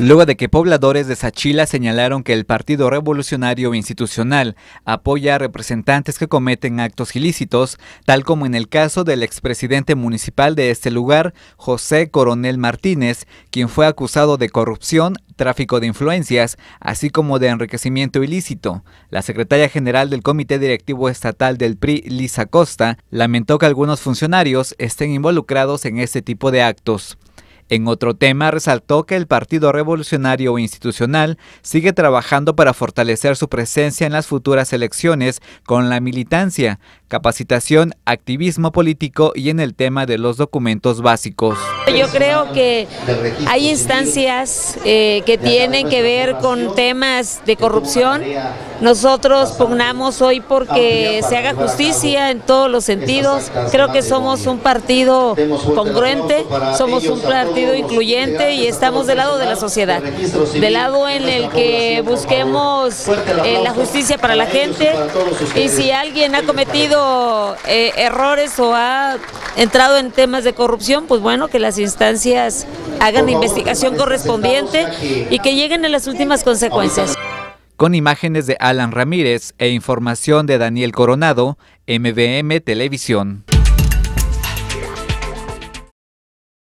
Luego de que pobladores de Sachila señalaron que el Partido Revolucionario Institucional apoya a representantes que cometen actos ilícitos, tal como en el caso del expresidente municipal de este lugar, José Coronel Martínez, quien fue acusado de corrupción, tráfico de influencias, así como de enriquecimiento ilícito. La secretaria general del Comité Directivo Estatal del PRI, Lisa Costa, lamentó que algunos funcionarios estén involucrados en este tipo de actos. En otro tema, resaltó que el Partido Revolucionario Institucional sigue trabajando para fortalecer su presencia en las futuras elecciones con la militancia, capacitación, activismo político y en el tema de los documentos básicos. Yo creo que hay instancias eh, que tienen que ver con temas de corrupción nosotros pugnamos hoy porque se haga justicia en todos los sentidos. Creo que somos un partido congruente, somos un partido incluyente y estamos del lado de la sociedad, del lado en el que busquemos eh, la justicia para la gente y si alguien ha cometido eh, errores o ha entrado en temas de corrupción, pues bueno, que las instancias hagan la investigación correspondiente y que lleguen a las últimas consecuencias con imágenes de Alan Ramírez e información de Daniel Coronado, MBM Televisión.